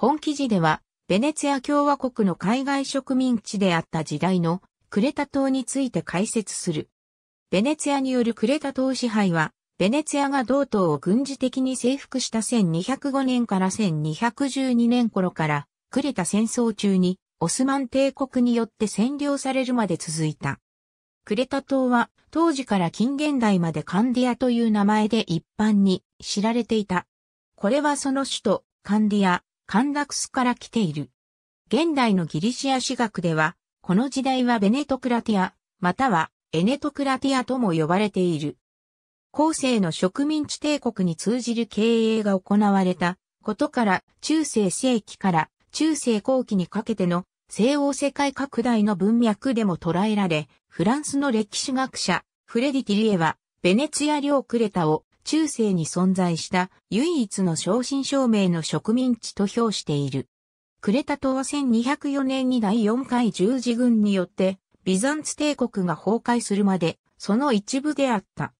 本記事では、ベネツィア共和国の海外植民地であった時代のクレタ島について解説する。ベネツィアによるクレタ島支配は、ベネツィアが同島を軍事的に征服した1205年から1212年頃から、クレタ戦争中にオスマン帝国によって占領されるまで続いた。クレタ島は当時から近現代までカンディアという名前で一般に知られていた。これはその首都カンディア、カンダクスから来ている。現代のギリシア史学では、この時代はベネトクラティア、またはエネトクラティアとも呼ばれている。後世の植民地帝国に通じる経営が行われたことから中世世紀から中世後期にかけての西欧世界拡大の文脈でも捉えられ、フランスの歴史学者、フレディ・ティリエは、ベネツィア領クレタを中世に存在した唯一の正真正銘の植民地と評している。クレタ島は1204年に第4回十字軍によってビザンツ帝国が崩壊するまでその一部であった。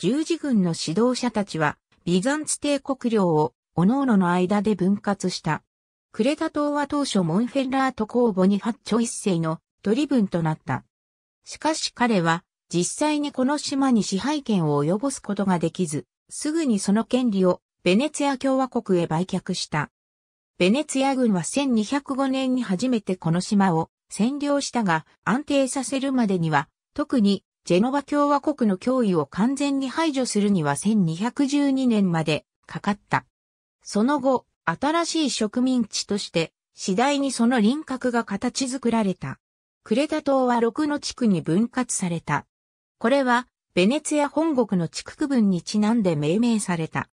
十字軍の指導者たちはビザンツ帝国領を各々の間で分割した。クレタ島は当初モンフェラート公募にハッチョ一世の取り分となった。しかし彼は実際にこの島に支配権を及ぼすことができず、すぐにその権利をベネツィア共和国へ売却した。ベネツィア軍は1205年に初めてこの島を占領したが、安定させるまでには、特にジェノバ共和国の脅威を完全に排除するには1212年までかかった。その後、新しい植民地として、次第にその輪郭が形作られた。クレタ島は6の地区に分割された。これは、ベネツィア本国の地区区分にちなんで命名された。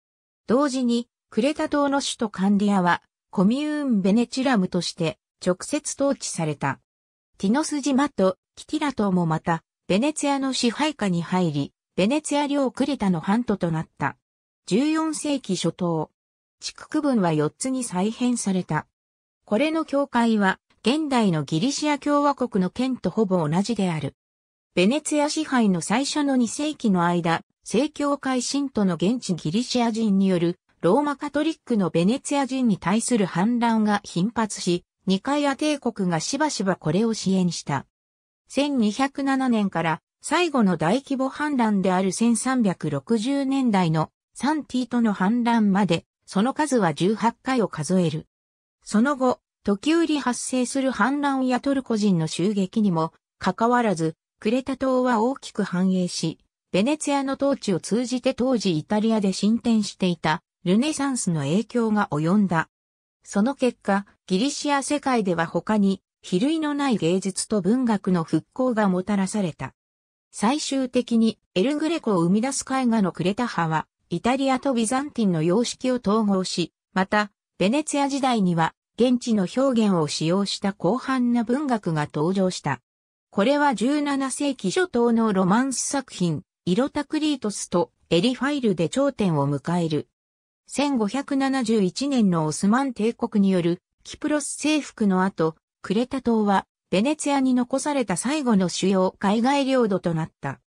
同時に、クレタ島の首都カンディアは、コミューン・ベネチュラムとして直接統治された。ティノス島とキティラ島もまた、ベネツィアの支配下に入り、ベネツィア領クレタの半島となった。14世紀初頭、地区区分は4つに再編された。これの境界は、現代のギリシア共和国の県とほぼ同じである。ベネツィア支配の最初の2世紀の間、正教会信徒の現地ギリシア人によるローマカトリックのベネツィア人に対する反乱が頻発し、ニカイア帝国がしばしばこれを支援した。1207年から最後の大規模反乱である1360年代のサンティートの反乱まで、その数は18回を数える。その後、時折発生する反乱やトルコ人の襲撃にも、かかわらず、クレタ島は大きく繁栄し、ベネツィアの統治を通じて当時イタリアで進展していたルネサンスの影響が及んだ。その結果、ギリシア世界では他に、比類のない芸術と文学の復興がもたらされた。最終的にエルグレコを生み出す絵画のクレタ派は、イタリアとビザンティンの様式を統合し、また、ベネツィア時代には、現地の表現を使用した広範な文学が登場した。これは17世紀初頭のロマンス作品、イロタクリートスとエリファイルで頂点を迎える。1571年のオスマン帝国によるキプロス征服の後、クレタ島はベネツィアに残された最後の主要海外領土となった。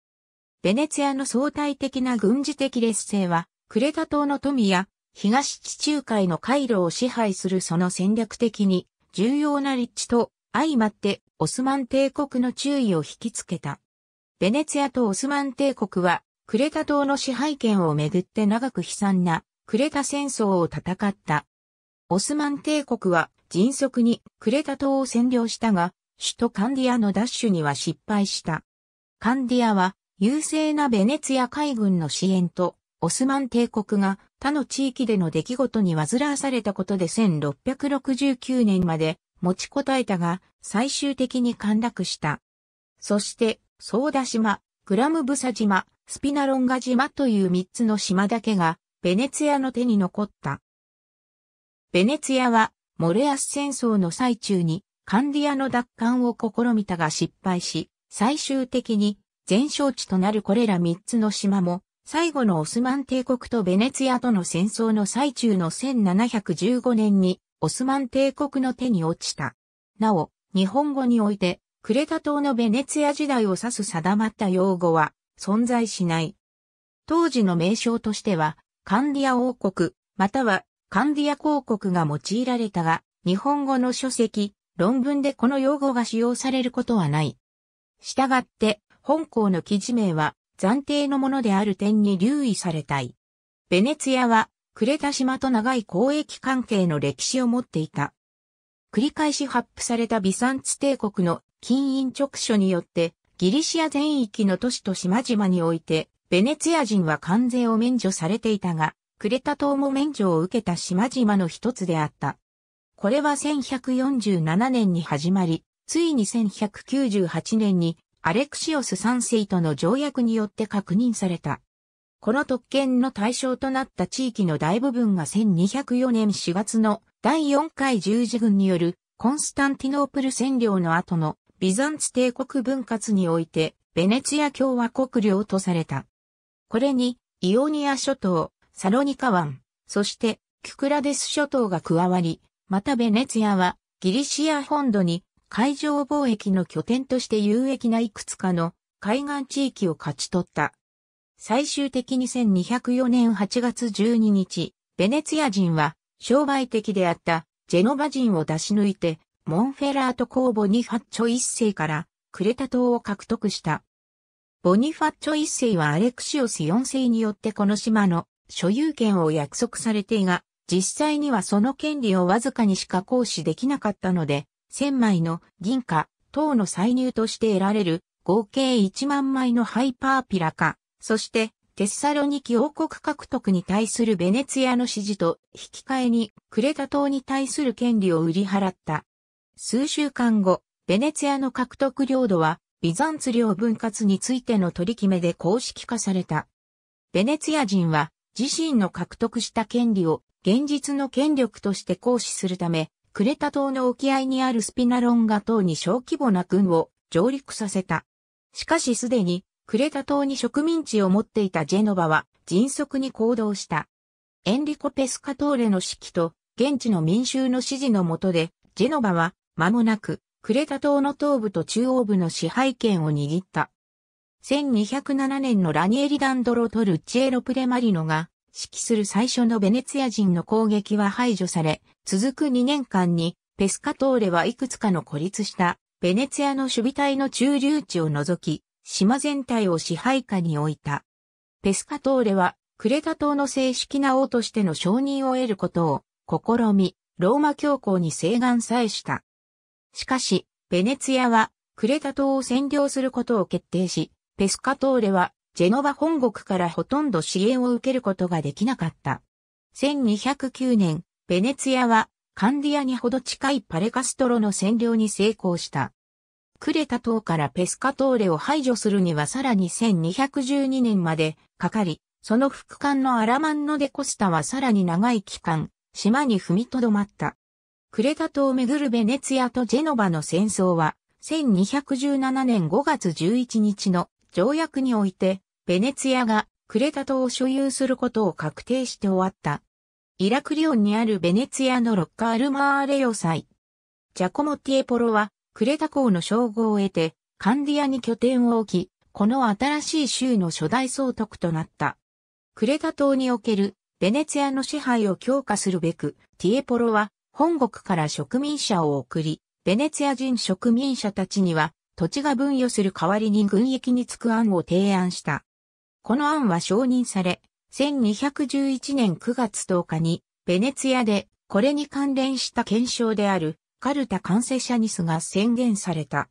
ベネツィアの相対的な軍事的劣勢は、クレタ島の富や東地中海の回路を支配するその戦略的に重要な立地と相まってオスマン帝国の注意を引きつけた。ベネツィアとオスマン帝国は、クレタ島の支配権をめぐって長く悲惨なクレタ戦争を戦った。オスマン帝国は迅速にクレタ島を占領したが、首都カンディアの奪取には失敗した。カンディアは優勢なベネツィア海軍の支援と、オスマン帝国が他の地域での出来事に煩わされたことで1669年まで持ちこたえたが、最終的に陥落した。そして、ソーダ島、グラムブサ島、スピナロンガ島という三つの島だけが、ベネツィアの手に残った。ベネツィアは、モレアス戦争の最中に、カンディアの奪還を試みたが失敗し、最終的に、全勝地となるこれら三つの島も、最後のオスマン帝国とベネツィアとの戦争の最中の1715年にオスマン帝国の手に落ちた。なお、日本語において、クレタ島のベネツィア時代を指す定まった用語は存在しない。当時の名称としては、カンディア王国、またはカンディア公国が用いられたが、日本語の書籍、論文でこの用語が使用されることはない。したがって、本校の記事名は暫定のものである点に留意されたい。ベネツィアは呉田島と長い交易関係の歴史を持っていた。繰り返し発布されたビサンツ帝国の金印直書によって、ギリシア全域の都市と島々において、ベネツィア人は関税を免除されていたが、クレタ島も免除を受けた島々の一つであった。これは1147年に始まり、ついに1198年にアレクシオス3世との条約によって確認された。この特権の対象となった地域の大部分が1204年4月の第4回十字軍によるコンスタンティノープル占領の後のビザンツ帝国分割においてベネツィア共和国領とされた。これにイオニア諸島、サロニカ湾、そしてキュクラデス諸島が加わり、またベネツィアはギリシア本土に海上貿易の拠点として有益ないくつかの海岸地域を勝ち取った。最終的に1204年8月12日、ベネツィア人は商売的であったジェノバ人を出し抜いて、モンフェラート公ボニファッチョ一世からクレタ島を獲得した。ボニファッチョ一世はアレクシオス4世によってこの島の所有権を約束されていが、実際にはその権利をわずかにしか行使できなかったので、1000枚の銀貨、等の歳入として得られる合計1万枚のハイパーピラカ。そして、テッサロニキ王国獲得に対するベネツィアの支持と引き換えにクレタ島に対する権利を売り払った。数週間後、ベネツィアの獲得領土はビザンツ領分割についての取り決めで公式化された。ベネツィア人は自身の獲得した権利を現実の権力として行使するため、クレタ島の沖合にあるスピナロンガ島に小規模な軍を上陸させた。しかしすでにクレタ島に植民地を持っていたジェノバは迅速に行動した。エンリコ・ペスカトーレの指揮と現地の民衆の指示の下で、ジェノバは間もなくクレタ島の東部と中央部の支配権を握った。1207年のラニエリ・ダンドロ・トルチエロ・プレマリノが指揮する最初のベネツィア人の攻撃は排除され、続く2年間にペスカトーレはいくつかの孤立したベネツィアの守備隊の駐留地を除き、島全体を支配下に置いた。ペスカトーレは、クレタ島の正式な王としての承認を得ることを試み、ローマ教皇に請願さえした。しかし、ベネツィアは、クレタ島を占領することを決定し、ペスカトーレは、ジェノバ本国からほとんど支援を受けることができなかった。1209年、ベネツィアは、カンディアにほど近いパレカストロの占領に成功した。クレタ島からペスカトーレを排除するにはさらに1212年までかかり、その副官のアラマンノデコスタはさらに長い期間、島に踏みとどまった。クレタ島をめぐるベネツィアとジェノバの戦争は、1217年5月11日の条約において、ベネツィアがクレタ島を所有することを確定して終わった。イラクリオンにあるベネツィアのロッカールマーレ要塞。ジャコモ・ティエポロはクレタ港の称号を得て、カンディアに拠点を置き、この新しい州の初代総督となった。クレタ島におけるベネツィアの支配を強化するべく、ティエポロは本国から植民者を送り、ベネツィア人植民者たちには土地が分与する代わりに軍役に就く案を提案した。この案は承認され、1211年9月10日にベネツィアでこれに関連した検証であるカルタ・カンセシャニスが宣言された。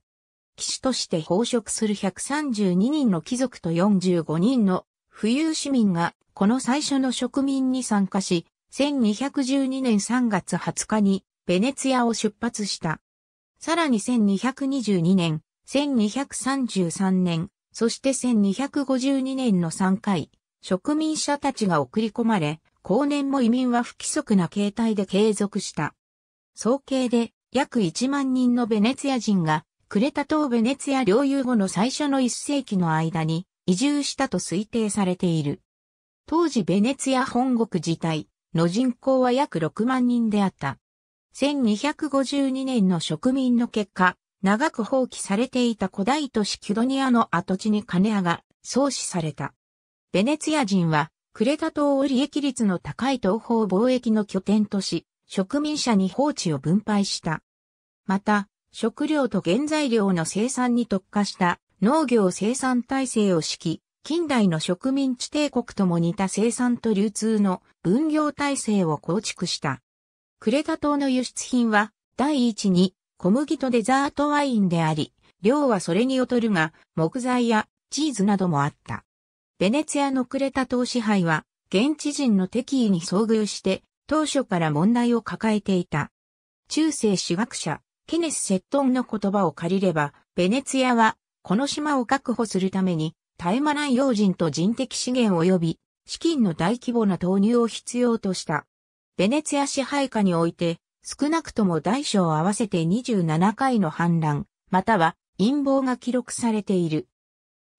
騎士として報職する132人の貴族と45人の富裕市民がこの最初の植民に参加し、1212年3月20日にベネツィアを出発した。さらに1222年、1233年、そして1252年の3回、植民者たちが送り込まれ、後年も移民は不規則な形態で継続した。総計で約1万人のベネツィア人が、クレタ島ベネツィア領有後の最初の1世紀の間に移住したと推定されている。当時ベネツィア本国自体の人口は約6万人であった。1252年の植民の結果、長く放棄されていた古代都市キュドニアの跡地に金屋が創始された。ベネツィア人は、クレタ島を利益率の高い東方貿易の拠点とし、植民者に放置を分配した。また、食料と原材料の生産に特化した農業生産体制を敷き、近代の植民地帝国とも似た生産と流通の分業体制を構築した。クレタ島の輸出品は、第一に小麦とデザートワインであり、量はそれに劣るが、木材やチーズなどもあった。ベネツィアのクレタ島支配は、現地人の敵意に遭遇して、当初から問題を抱えていた。中世史学者、ケネス・セットンの言葉を借りれば、ベネツィアは、この島を確保するために、絶え間ない用心と人的資源及び、資金の大規模な投入を必要とした。ベネツィア支配下において、少なくとも大小合わせて27回の反乱、または陰謀が記録されている。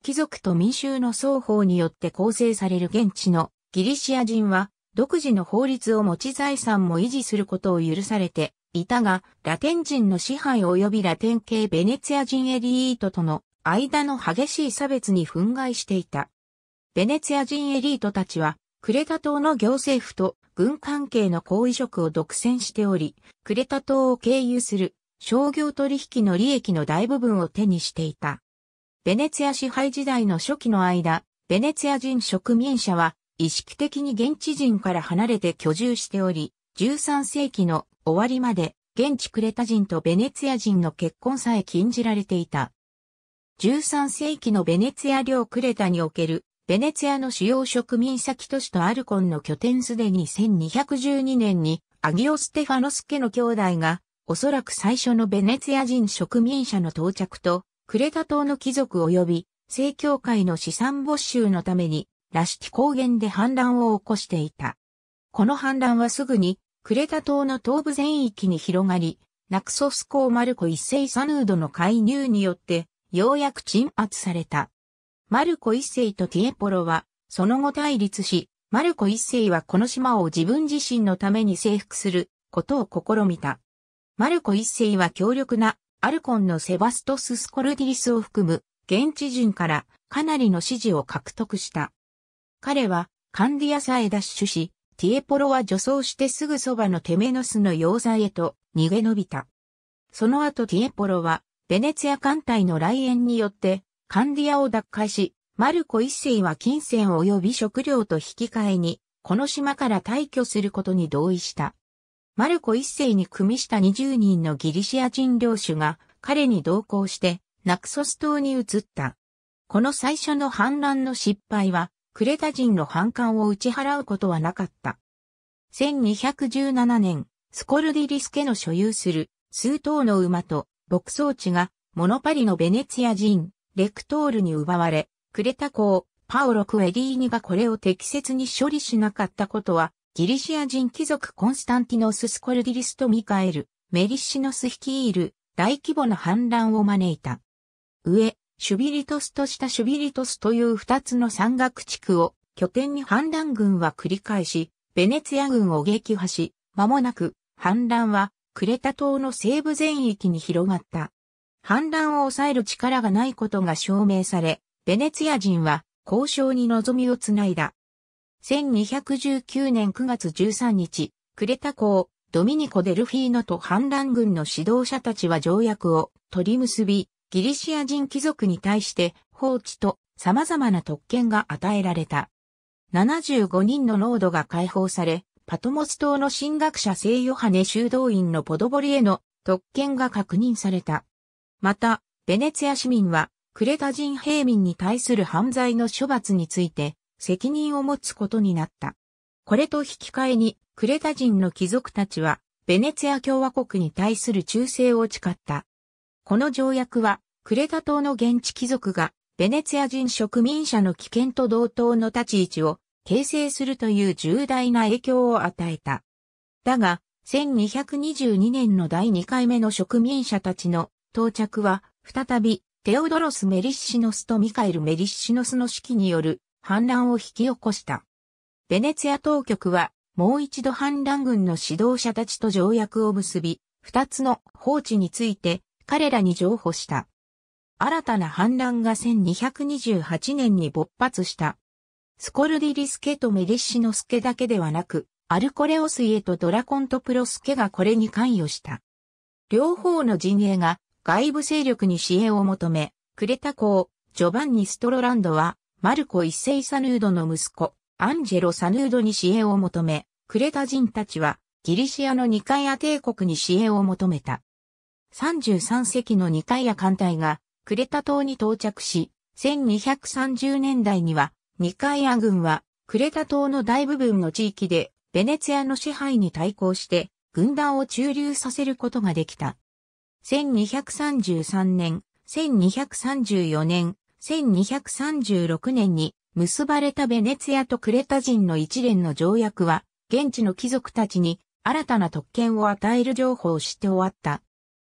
貴族と民衆の双方によって構成される現地のギリシア人は独自の法律を持ち財産も維持することを許されていたが、ラテン人の支配及びラテン系ベネツィア人エリートとの間の激しい差別に憤慨していた。ベネツィア人エリートたちは、クレタ島の行政府と軍関係の行為職を独占しており、クレタ島を経由する商業取引の利益の大部分を手にしていた。ベネツィア支配時代の初期の間、ベネツィア人植民者は意識的に現地人から離れて居住しており、13世紀の終わりまで現地クレタ人とベネツィア人の結婚さえ禁じられていた。13世紀のベネツィア領クレタにおけるベネツィアの主要植民先都市とアルコンの拠点すでに1212年にアギオステファノス家の兄弟がおそらく最初のベネツィア人植民者の到着とクレタ島の貴族及び正教会の資産没収のためにらしき高原で反乱を起こしていた。この反乱はすぐに、クレタ島の東部全域に広がり、ナクソスーマルコ一世サヌードの介入によって、ようやく鎮圧された。マルコ一世とティエポロは、その後対立し、マルコ一世はこの島を自分自身のために征服することを試みた。マルコ一世は強力なアルコンのセバストス・スコルディリスを含む現地人からかなりの支持を獲得した。彼はカンディアさえ奪取し、ティエポロは女装してすぐそばのテメノスの要塞へと逃げ延びた。その後ティエポロは、ベネツィア艦隊の来園によって、カンディアを奪回し、マルコ一世は金銭及び食料と引き換えに、この島から退去することに同意した。マルコ一世に組みした20人のギリシア人領主が彼に同行してナクソス島に移った。この最初の反乱の失敗はクレタ人の反感を打ち払うことはなかった。1217年、スコルディリス家の所有する数頭の馬と牧草地がモノパリのベネツィア人、レクトールに奪われ、クレタ公、パオロ・クエリーニがこれを適切に処理しなかったことは、ギリシア人貴族コンスタンティノス・スコルディリスとミカエル、メリシノス率いる大規模な反乱を招いた。上、シュビリトスとしたシュビリトスという二つの山岳地区を拠点に反乱軍は繰り返し、ベネツィア軍を撃破し、間もなく反乱はクレタ島の西部全域に広がった。反乱を抑える力がないことが証明され、ベネツィア人は交渉に望みをつないだ。1219年9月13日、クレタ港、ドミニコ・デルフィーノと反乱軍の指導者たちは条約を取り結び、ギリシア人貴族に対して放置と様々な特権が与えられた。75人の濃度が解放され、パトモス島の神学者聖ヨハネ修道院のポドボリへの特権が確認された。また、ベネツィア市民は、クレタ人平民に対する犯罪の処罰について、責任を持つことになった。これと引き換えに、クレタ人の貴族たちは、ベネツィア共和国に対する忠誠を誓った。この条約は、クレタ島の現地貴族が、ベネツィア人植民者の危険と同等の立ち位置を形成するという重大な影響を与えた。だが、1222年の第2回目の植民者たちの到着は、再び、テオドロス・メリッシノスとミカエル・メリッシノスの指揮による反乱を引き起こした。ベネツィア当局は、もう一度反乱軍の指導者たちと条約を結び、二つの放置について彼らに譲歩した。新たな反乱が1228年に勃発した。スコルディリスケとメディッシノスケだけではなく、アルコレオスイエとドラコントプロスケがこれに関与した。両方の陣営が外部勢力に支援を求め、クレタ公、ジョバンニ・ストロランドは、マルコ一世サヌードの息子、アンジェロ・サヌードに支援を求め、クレタ人たちは、ギリシアのニカイア帝国に支援を求めた。33隻の2階や艦隊がクレタ島に到着し、1230年代には2階ア軍はクレタ島の大部分の地域でベネツィアの支配に対抗して軍団を駐留させることができた。1233年、1234年、1236年に結ばれたベネツィアとクレタ人の一連の条約は、現地の貴族たちに新たな特権を与える情報をして終わった。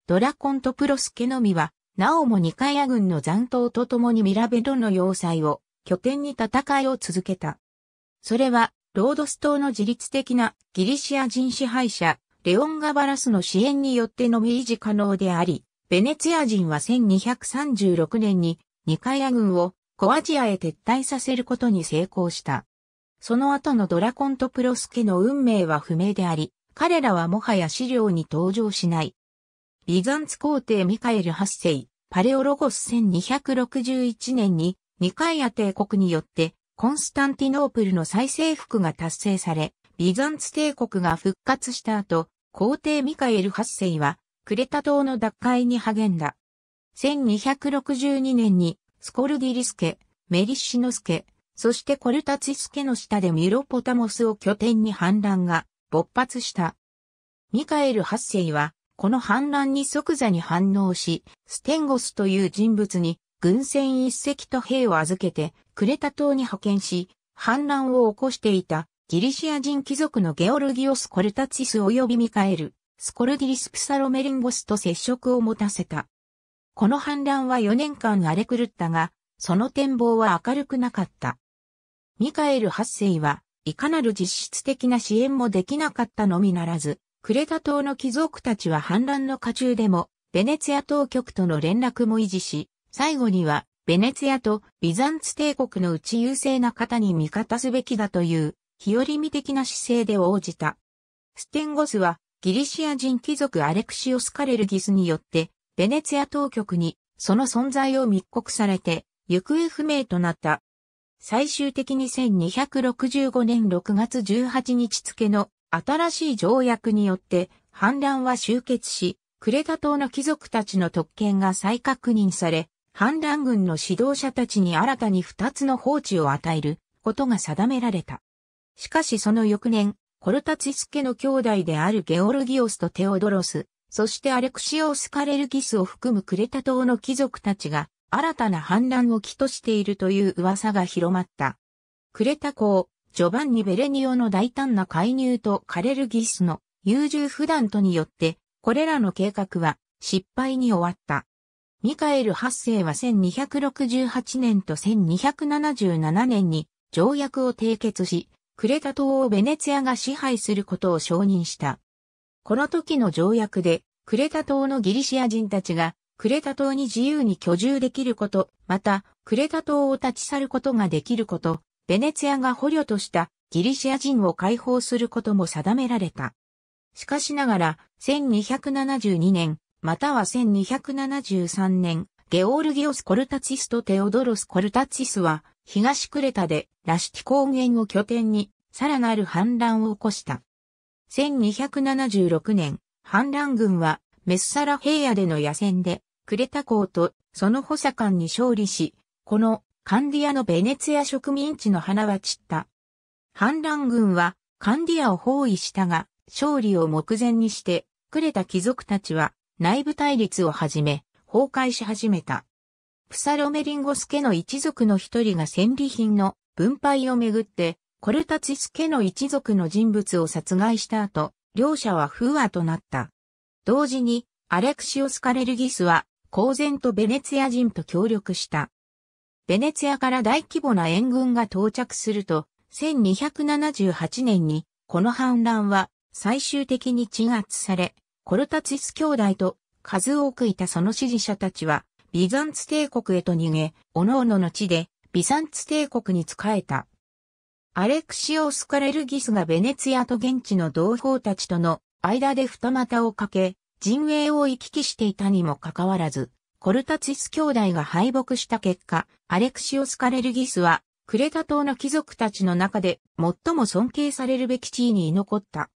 ドラコントプロスケのみは、なおもニカヤ軍の残党と共にミラベドの要塞を拠点に戦いを続けた。それは、ロードス島の自律的なギリシア人支配者、レオン・ガバラスの支援によってのみ維持可能であり、ベネツィア人は1236年にニカヤ軍を小アジアへ撤退させることに成功した。その後のドラコントプロスケの運命は不明であり、彼らはもはや資料に登場しない。ビザンツ皇帝ミカエル8世、パレオロゴス1261年にニカイア帝国によってコンスタンティノープルの再征服が達成され、ビザンツ帝国が復活した後、皇帝ミカエル8世はクレタ島の奪回に励んだ。1262年にスコルディリスケ、メリッシノスケ、そしてコルタツィスケの下でミロポタモスを拠点に反乱が勃発した。ミカエル8世はこの反乱に即座に反応し、ステンゴスという人物に軍船一隻と兵を預けて、クレタ島に派遣し、反乱を起こしていたギリシア人貴族のゲオルギオス・コルタチス及びミカエル、スコルディリス・プサロメリンゴスと接触を持たせた。この反乱は4年間荒れ狂ったが、その展望は明るくなかった。ミカエル8世は、いかなる実質的な支援もできなかったのみならず、クレタ島の貴族たちは反乱の下中でも、ベネツィア当局との連絡も維持し、最後には、ベネツィアとビザンツ帝国のうち優勢な方に味方すべきだという、日和見的な姿勢で応じた。ステンゴスは、ギリシア人貴族アレクシオス・カレルギスによって、ベネツィア当局に、その存在を密告されて、行方不明となった。最終的に1265年6月18日付の新しい条約によって反乱は終結し、クレタ島の貴族たちの特権が再確認され、反乱軍の指導者たちに新たに二つの放置を与えることが定められた。しかしその翌年、コルタツィス家の兄弟であるゲオルギオスとテオドロス、そしてアレクシオス・カレルギスを含むクレタ島の貴族たちが新たな反乱を起としているという噂が広まった。クレタ港、ジョバンニ・ベレニオの大胆な介入とカレルギスの優柔不断とによって、これらの計画は失敗に終わった。ミカエル8世は1268年と1277年に条約を締結し、クレタ島をベネツィアが支配することを承認した。この時の条約で、クレタ島のギリシア人たちが、クレタ島に自由に居住できること、また、クレタ島を立ち去ることができること、ベネツィアが捕虜としたギリシア人を解放することも定められた。しかしながら、1272年、または1273年、ゲオールギオス・コルタチスとテオドロス・コルタチスは、東クレタでラシティ高原を拠点に、さらなる反乱を起こした。1276年、反乱軍は、メスサラ平野での野戦で、クレタ港とその補佐官に勝利し、このカンディアのベネツィア植民地の花は散った。反乱軍はカンディアを包囲したが、勝利を目前にして、くれた貴族たちは内部対立を始め、崩壊し始めた。プサロメリンゴス家の一族の一人が戦利品の分配をめぐって、コルタツィス家の一族の人物を殺害した後、両者は不和となった。同時に、アレクシオス・カレルギスは、公然とベネツィア人と協力した。ベネツィアから大規模な援軍が到着すると、1278年に、この反乱は最終的に鎮圧され、コルタツィス兄弟と数多くいたその支持者たちは、ビザンツ帝国へと逃げ、各々の地で、ビザンツ帝国に仕えた。アレクシオスカレルギスがベネツィアと現地の同胞たちとの間で二股をかけ、陣営を行き来していたにもかかわらず、コルタツィス兄弟が敗北した結果、アレクシオス・カレルギスは、クレタ島の貴族たちの中で最も尊敬されるべき地位に居残った。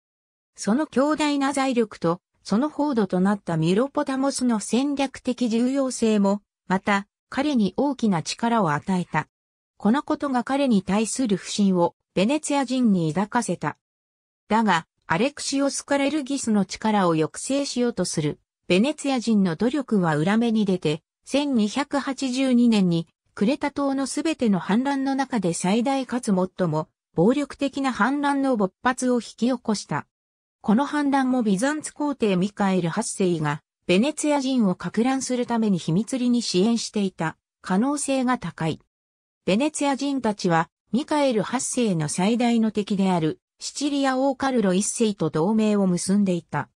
その強大な財力と、その報道となったミロポタモスの戦略的重要性も、また、彼に大きな力を与えた。このことが彼に対する不信を、ベネツィア人に抱かせた。だが、アレクシオス・カレルギスの力を抑制しようとするベネツィア人の努力は裏目に出て、1282年にクレタ島のすべての反乱の中で最大かつ最も暴力的な反乱の勃発を引き起こした。この反乱もビザンツ皇帝ミカエル8世がベネツィア人を拡乱するために秘密裏に支援していた可能性が高い。ベネツィア人たちはミカエル8世の最大の敵であるシチリア王カルロ1世と同盟を結んでいた。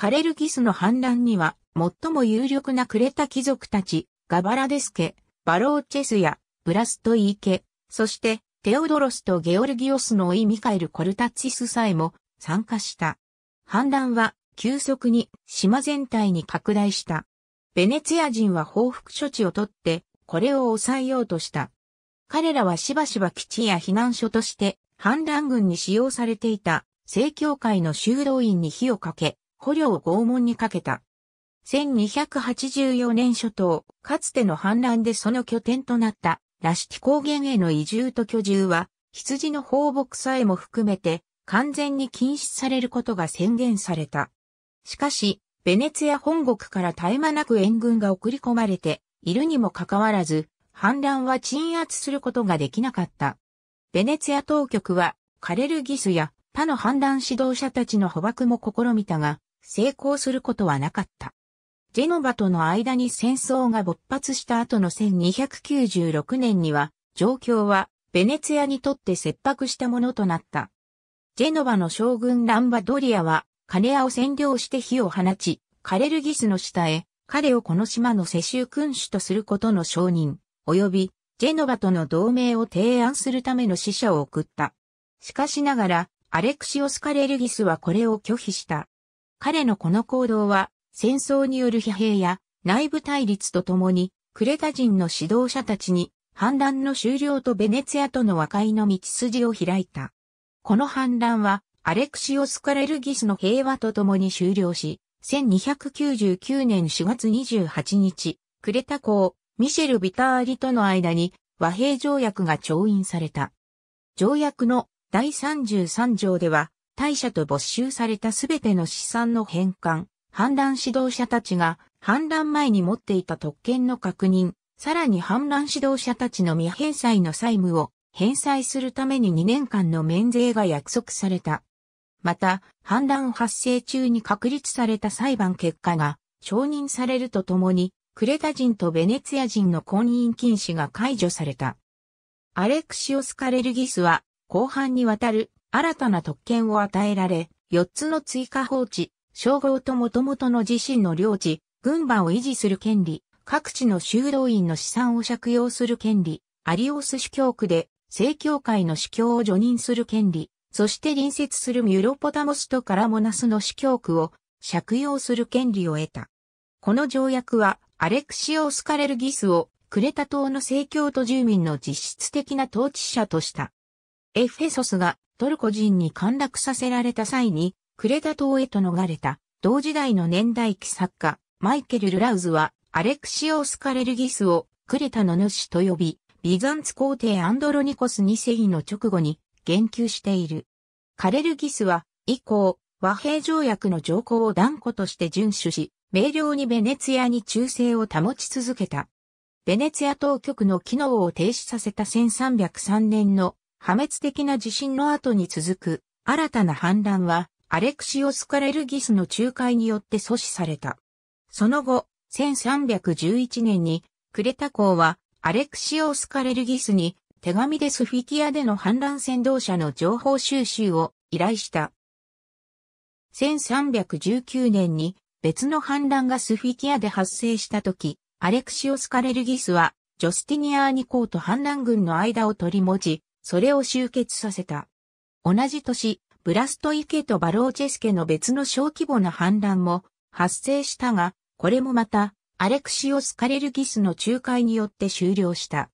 カレルギスの反乱には、最も有力なクレタ貴族たち、ガバラデスケ、バローチェスや、ブラストイーケ、そして、テオドロスとゲオルギオスのイ・ミカエル・コルタッチスさえも参加した。反乱は急速に島全体に拡大した。ベネツィア人は報復処置をとって、これを抑えようとした。彼らはしばしば基地や避難所として反乱軍に使用されていた正教会の修道院に火をかけ、捕虜を拷問にかけた。1284年初頭、かつての反乱でその拠点となったラシティ高原への移住と居住は、羊の放牧さえも含めて完全に禁止されることが宣言された。しかし、ベネツィア本国から絶え間なく援軍が送り込まれているにもかかわらず、反乱は鎮圧することができなかった。ベネツィア当局は、カレルギスや他の反乱指導者たちの捕獲も試みたが、成功することはなかった。ジェノバとの間に戦争が勃発した後の1296年には、状況はベネツィアにとって切迫したものとなった。ジェノバの将軍ランバドリアは、カネアを占領して火を放ち、カレルギスの下へ、彼をこの島の世襲君主とすることの承認、及び、ジェノバとの同盟を提案するための使者を送った。しかしながら、アレクシオス・カレルギスはこれを拒否した。彼のこの行動は、戦争による疲弊や内部対立とともに、クレタ人の指導者たちに、反乱の終了とベネツィアとの和解の道筋を開いた。この反乱は、アレクシオスカレルギスの平和とともに終了し、1299年4月28日、クレタ公、ミシェル・ビターリとの間に和平条約が調印された。条約の第33条では、大社と没収されたすべての資産の返還、反乱指導者たちが反乱前に持っていた特権の確認、さらに反乱指導者たちの未返済の債務を返済するために2年間の免税が約束された。また、反乱発生中に確立された裁判結果が承認されるとともに、クレタ人とベネツィア人の婚姻禁止が解除された。アレクシオス・カレルギスは後半にわたる新たな特権を与えられ、4つの追加放置、称号と元々の自身の領地、軍馬を維持する権利、各地の修道院の資産を借用する権利、アリオス主教区で正教会の主教を除任する権利、そして隣接するミュロポタモスとカラモナスの主教区を借用する権利を得た。この条約はアレクシオスカレルギスをクレタ島の正教徒住民の実質的な統治者とした。エフェソスがトルコ人に陥落させられた際に、クレタ島へと逃れた、同時代の年代記作家、マイケル・ルラウズは、アレクシオス・カレルギスを、クレタの主と呼び、ビザンツ皇帝アンドロニコス2世の直後に、言及している。カレルギスは、以降、和平条約の条項を断固として遵守し、明瞭にベネツィアに忠誠を保ち続けた。ベネツィア当局の機能を停止させた1303年の破滅的な地震の後に続く新たな反乱は、アレクシオスカレルギスの仲介によって阻止された。その後、1311年に、クレタ公は、アレクシオスカレルギスに、手紙でスフィキアでの反乱先導者の情報収集を依頼した。1319年に別の反乱がスフィキアで発生した時、アレクシオスカレルギスはジョスティニアーニ公と反乱軍の間を取り持ち、それを集結させた。同じ年、ブラスト池とバローチェスケの別の小規模な反乱も発生したが、これもまた、アレクシオス・カレルギスの仲介によって終了した。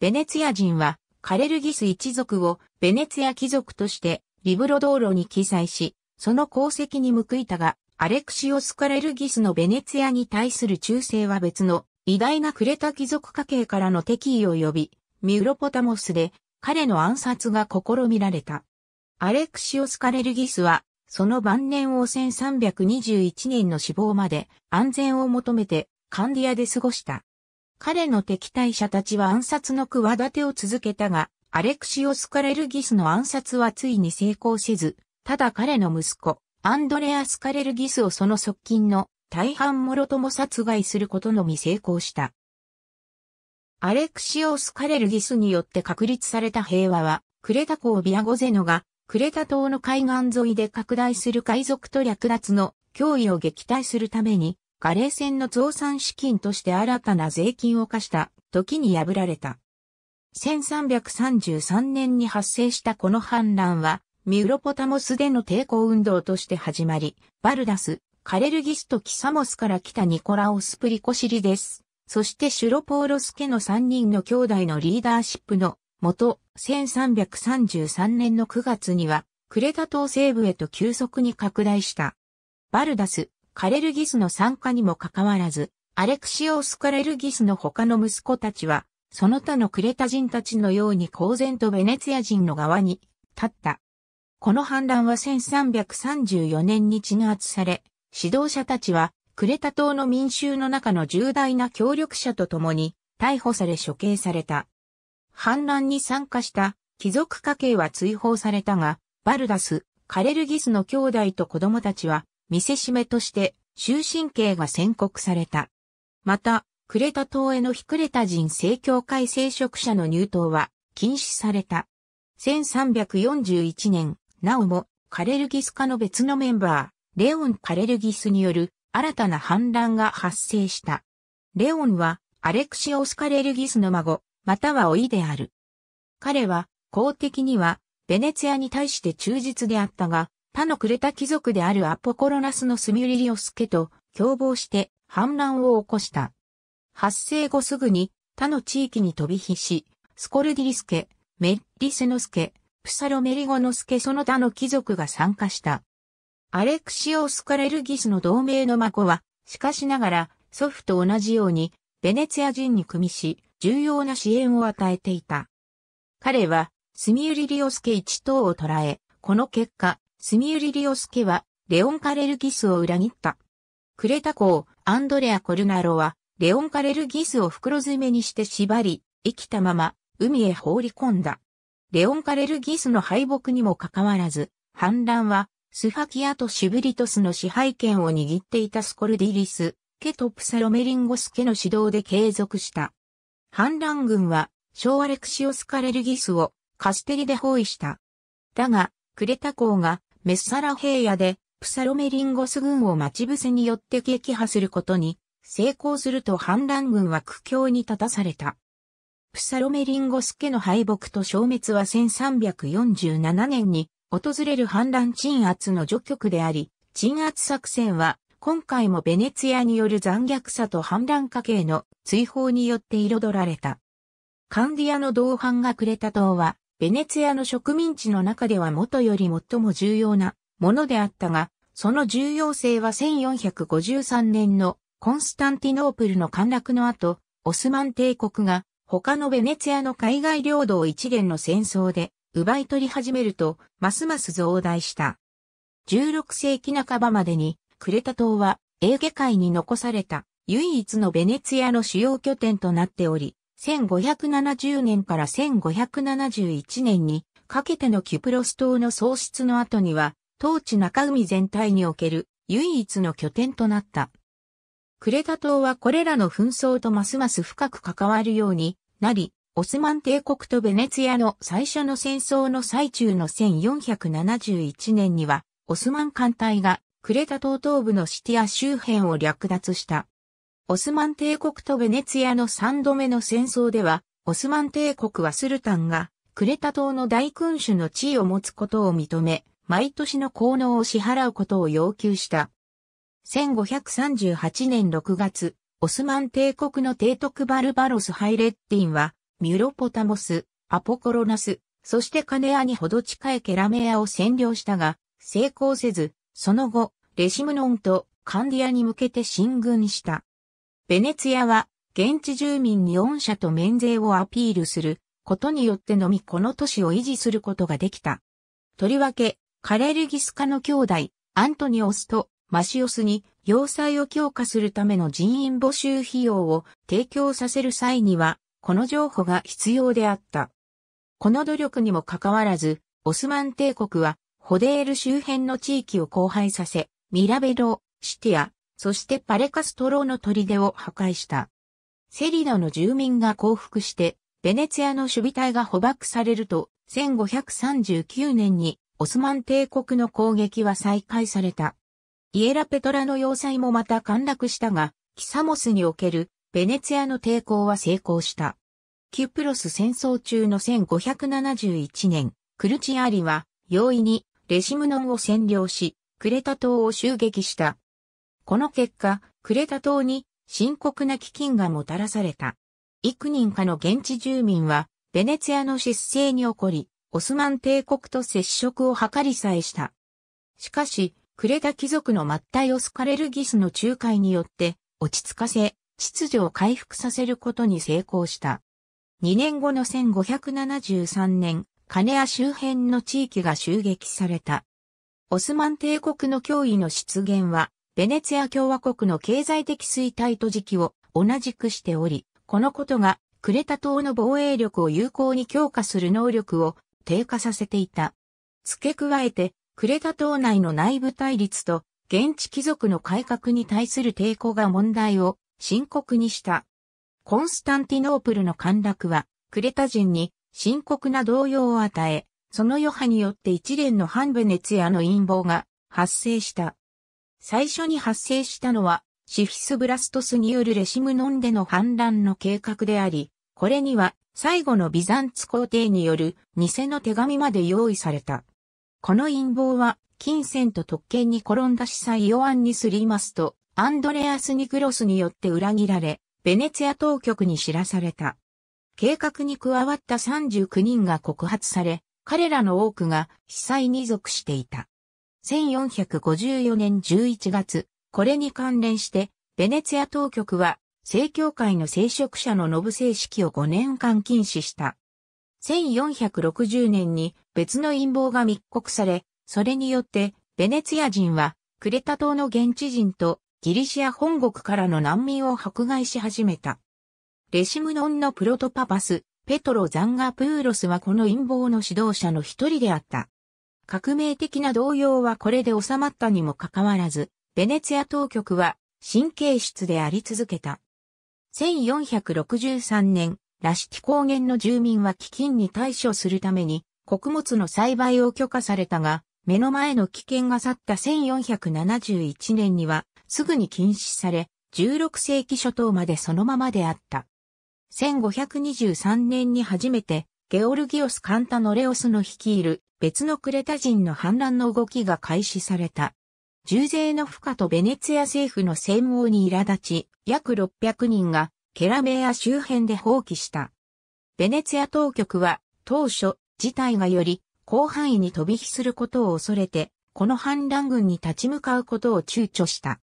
ベネツィア人は、カレルギス一族をベネツィア貴族としてリブロ道路に記載し、その功績に報いたが、アレクシオス・カレルギスのベネツィアに対する忠誠は別の偉大なクレタ貴族家系からの敵意を呼び、ミュロポタモスで彼の暗殺が試みられた。アレクシオス・カレルギスは、その晩年を1321年の死亡まで安全を求めてカンディアで過ごした。彼の敵対者たちは暗殺の企てを続けたが、アレクシオス・カレルギスの暗殺はついに成功せず、ただ彼の息子、アンドレアス・カレルギスをその側近の大半もろとも殺害することのみ成功した。アレクシオス・カレルギスによって確立された平和は、クレタ港ビアゴゼノが、クレタ島の海岸沿いで拡大する海賊と略奪の脅威を撃退するために、ガレー船の増産資金として新たな税金を課した時に破られた。1333年に発生したこの反乱は、ミウロポタモスでの抵抗運動として始まり、バルダス、カレルギスとキサモスから来たニコラオスプリコシリです。そしてシュロポーロス家の3人の兄弟のリーダーシップのもと、1333年の9月には、クレタ島西部へと急速に拡大した。バルダス、カレルギスの参加にもかかわらず、アレクシオス・カレルギスの他の息子たちは、その他のクレタ人たちのように公然とベネツィア人の側に立った。この反乱は1334年に鎮圧され、指導者たちはクレタ島の民衆の中の重大な協力者と共に逮捕され処刑された。反乱に参加した貴族家系は追放されたが、バルダス、カレルギスの兄弟と子供たちは見せしめとして終身刑が宣告された。また、クレタ島へのヒクレタ人正教会聖職者の入党は禁止された。1341年、なおもカレルギス家の別のメンバー、レオン・カレルギスによる新たな反乱が発生した。レオンはアレクシオスカレルギスの孫、またはいである。彼は公的にはベネツィアに対して忠実であったが、他のクレタ貴族であるアポコロナスのスミュリリオス家と共謀して反乱を起こした。発生後すぐに他の地域に飛び火し、スコルディリス家、メッリセノス家、プサロメリゴノス家その他の貴族が参加した。アレクシオスカレルギスの同盟の孫は、しかしながら、祖父と同じように、ベネツィア人に組みし、重要な支援を与えていた。彼は、スミウリリオスケ一党を捕らえ、この結果、スミウリリオスケは、レオンカレルギスを裏切った。クレタ公、アンドレア・コルナロは、レオンカレルギスを袋詰めにして縛り、生きたまま、海へ放り込んだ。レオンカレルギスの敗北にもかかわらず、反乱はスファキアとシュブリトスの支配権を握っていたスコルディリス、家とプサロメリンゴス家の指導で継続した。反乱軍は、小アレクシオスカレルギスをカステリで包囲した。だが、クレタ公がメッサラ平野でプサロメリンゴス軍を待ち伏せによって撃破することに成功すると反乱軍は苦境に立たされた。プサロメリンゴス家の敗北と消滅は1347年に訪れる反乱鎮圧の序曲であり、鎮圧作戦は、今回もベネツィアによる残虐さと反乱家系の追放によって彩られた。カンディアの同伴がくれた党は、ベネツィアの植民地の中では元より最も重要なものであったが、その重要性は1453年のコンスタンティノープルの陥落の後、オスマン帝国が他のベネツィアの海外領土を一連の戦争で奪い取り始めると、ますます増大した。16世紀半ばまでに、クレタ島は、エーゲ海に残された、唯一のベネツィアの主要拠点となっており、1570年から1571年にかけてのキュプロス島の喪失の後には、当地中海全体における唯一の拠点となった。クレタ島はこれらの紛争とますます深く関わるようになり、オスマン帝国とベネツィアの最初の戦争の最中の1471年には、オスマン艦隊がクレタ島東部のシティア周辺を略奪した。オスマン帝国とベネツィアの3度目の戦争では、オスマン帝国はスルタンがクレタ島の大君主の地位を持つことを認め、毎年の効能を支払うことを要求した。1538年6月、オスマン帝国の提督バルバロス・ハイレッティンは、ミュロポタモス、アポコロナス、そしてカネアにほど近いケラメアを占領したが、成功せず、その後、レシムノンとカンディアに向けて進軍した。ベネツィアは、現地住民に恩赦と免税をアピールすることによってのみこの都市を維持することができた。とりわけ、カレルギスカの兄弟、アントニオスとマシオスに要塞を強化するための人員募集費用を提供させる際には、この譲歩が必要であった。この努力にもかかわらず、オスマン帝国は、ホデール周辺の地域を荒廃させ、ミラベロ、シティア、そしてパレカストロの砦を破壊した。セリナの住民が降伏して、ベネツィアの守備隊が捕獲されると、1539年にオスマン帝国の攻撃は再開された。イエラペトラの要塞もまた陥落したが、キサモスにおけるベネツィアの抵抗は成功した。キュプロス戦争中の1571年、クルチアーリは容易にレシムノンを占領し、クレタ島を襲撃した。この結果、クレタ島に深刻な飢饉がもたらされた。幾人かの現地住民は、ベネツィアの失勢に起こり、オスマン帝国と接触を図りさえした。しかし、クレタ貴族の末端をオス・カレルギスの仲介によって、落ち着かせ、秩序を回復させることに成功した。2年後の1573年、金谷周辺の地域が襲撃された。オスマン帝国の脅威の出現は、ベネツィア共和国の経済的衰退と時期を同じくしており、このことがクレタ島の防衛力を有効に強化する能力を低下させていた。付け加えて、クレタ島内の内部対立と現地貴族の改革に対する抵抗が問題を深刻にした。コンスタンティノープルの陥落は、クレタ人に深刻な動揺を与え、その余波によって一連の反ベネツヤの陰謀が発生した。最初に発生したのは、シフィスブラストスによるレシムノンでの反乱の計画であり、これには最後のビザンツ皇帝による偽の手紙まで用意された。この陰謀は、金銭と特権に転んだ司祭ヨアンにすりますと、アンドレアス・ニクロスによって裏切られ、ベネツィア当局に知らされた。計画に加わった39人が告発され、彼らの多くが被災に属していた。1454年11月、これに関連して、ベネツィア当局は、正教会の聖職者のノブ正式を5年間禁止した。1460年に別の陰謀が密告され、それによって、ベネツィア人は、クレタ島の現地人とギリシア本国からの難民を迫害し始めた。レシムノンのプロトパパス、ペトロ・ザンガプーロスはこの陰謀の指導者の一人であった。革命的な動揺はこれで収まったにもかかわらず、ベネツィア当局は神経質であり続けた。1463年、ラシティ高原の住民は飢饉に対処するために穀物の栽培を許可されたが、目の前の危険が去った1471年にはすぐに禁止され、16世紀初頭までそのままであった。1523年に初めて、ゲオルギオス・カンタノレオスの率いる別のクレタ人の反乱の動きが開始された。重税の負荷とベネツィア政府の専門に苛立ち、約600人がケラメア周辺で放棄した。ベネツィア当局は当初事態がより広範囲に飛び火することを恐れて、この反乱軍に立ち向かうことを躊躇した。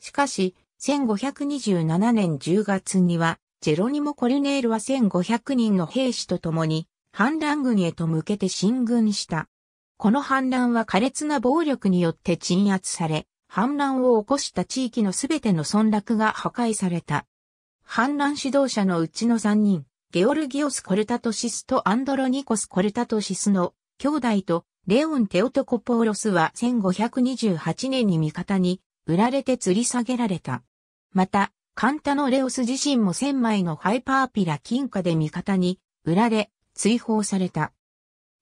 しかし、1527年10月には、ジェロニモ・コルネールは1500人の兵士と共に、反乱軍へと向けて進軍した。この反乱は苛烈な暴力によって鎮圧され、反乱を起こした地域のすべての村落が破壊された。反乱指導者のうちの3人、ゲオルギオス・コルタトシスとアンドロニコス・コルタトシスの兄弟とレオン・テオトコポーロスは1528年に味方に売られて吊り下げられた。また、カンタノレオス自身も1000枚のハイパーピラ金貨で味方に売られ、追放された。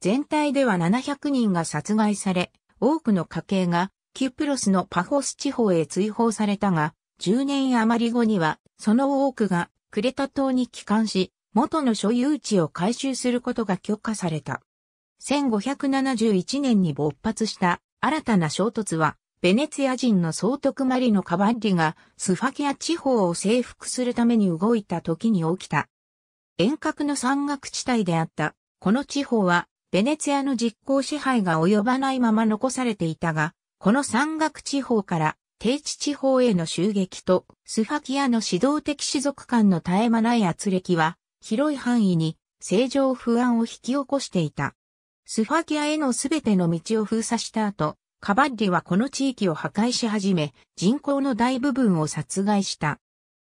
全体では700人が殺害され、多くの家計がキュプロスのパフォス地方へ追放されたが、10年余り後には、その多くがクレタ島に帰還し、元の所有地を回収することが許可された。1571年に勃発した新たな衝突は、ベネツィア人の総督マリのカバッリがスファキア地方を征服するために動いた時に起きた。遠隔の山岳地帯であった。この地方は、ベネツィアの実効支配が及ばないまま残されていたが、この山岳地方から低地地方への襲撃と、スファキアの指導的士族間の絶え間ない圧力は、広い範囲に正常不安を引き起こしていた。スファキアへのすべての道を封鎖した後、カバッリはこの地域を破壊し始め、人口の大部分を殺害した。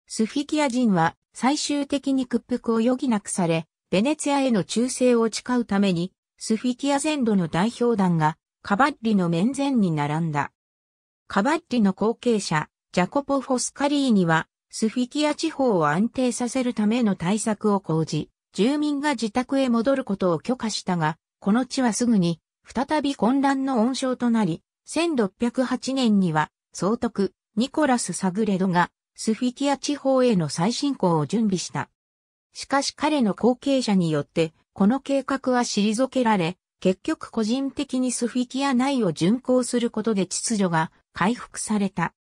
スフィキア人は最終的に屈服を余儀なくされ、ベネツィアへの忠誠を誓うために、スフィキア全土の代表団がカバッリの面前に並んだ。カバッリの後継者、ジャコポ・フォスカリーには、スフィキア地方を安定させるための対策を講じ、住民が自宅へ戻ることを許可したが、この地はすぐに再び混乱の温床となり、1608年には、総督、ニコラス・サグレドが、スフィキア地方への再進行を準備した。しかし彼の後継者によって、この計画は退けられ、結局個人的にスフィキア内を巡行することで秩序が回復された。